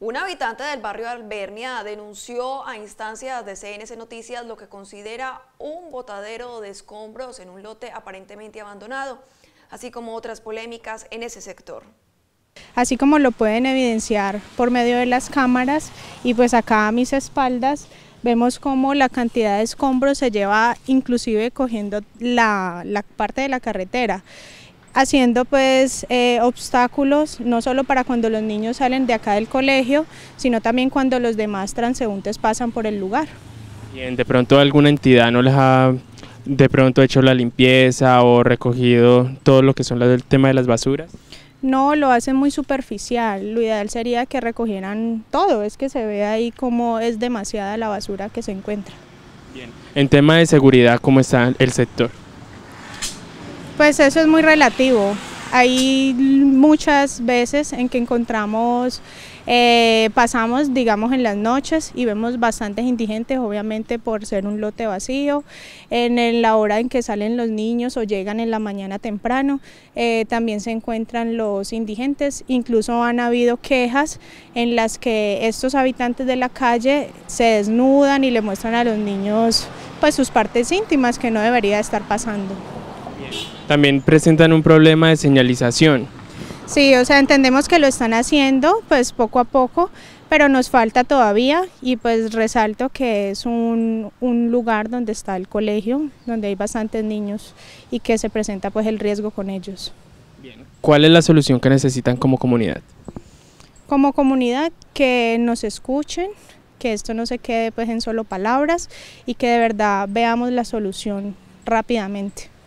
Un habitante del barrio Albernia denunció a instancias de CNC Noticias lo que considera un botadero de escombros en un lote aparentemente abandonado, así como otras polémicas en ese sector. Así como lo pueden evidenciar por medio de las cámaras y pues acá a mis espaldas vemos cómo la cantidad de escombros se lleva inclusive cogiendo la, la parte de la carretera haciendo pues eh, obstáculos no solo para cuando los niños salen de acá del colegio, sino también cuando los demás transeúntes pasan por el lugar. Bien, de pronto alguna entidad no les ha de pronto hecho la limpieza o recogido todo lo que son el tema de las basuras. No, lo hacen muy superficial. Lo ideal sería que recogieran todo, es que se ve ahí como es demasiada la basura que se encuentra. En tema de seguridad, ¿cómo está el sector? Pues eso es muy relativo. Hay muchas veces en que encontramos, eh, pasamos, digamos, en las noches y vemos bastantes indigentes, obviamente por ser un lote vacío. En la hora en que salen los niños o llegan en la mañana temprano, eh, también se encuentran los indigentes. Incluso han habido quejas en las que estos habitantes de la calle se desnudan y le muestran a los niños pues sus partes íntimas que no debería estar pasando. También presentan un problema de señalización. Sí, o sea, entendemos que lo están haciendo, pues poco a poco, pero nos falta todavía y pues resalto que es un, lugar donde está el colegio, donde hay bastantes niños y que se presenta pues el riesgo con ellos. ¿Cuál es la solución que necesitan como comunidad? Como comunidad que nos escuchen, que esto no se quede pues en solo palabras y que de verdad veamos la solución rápidamente.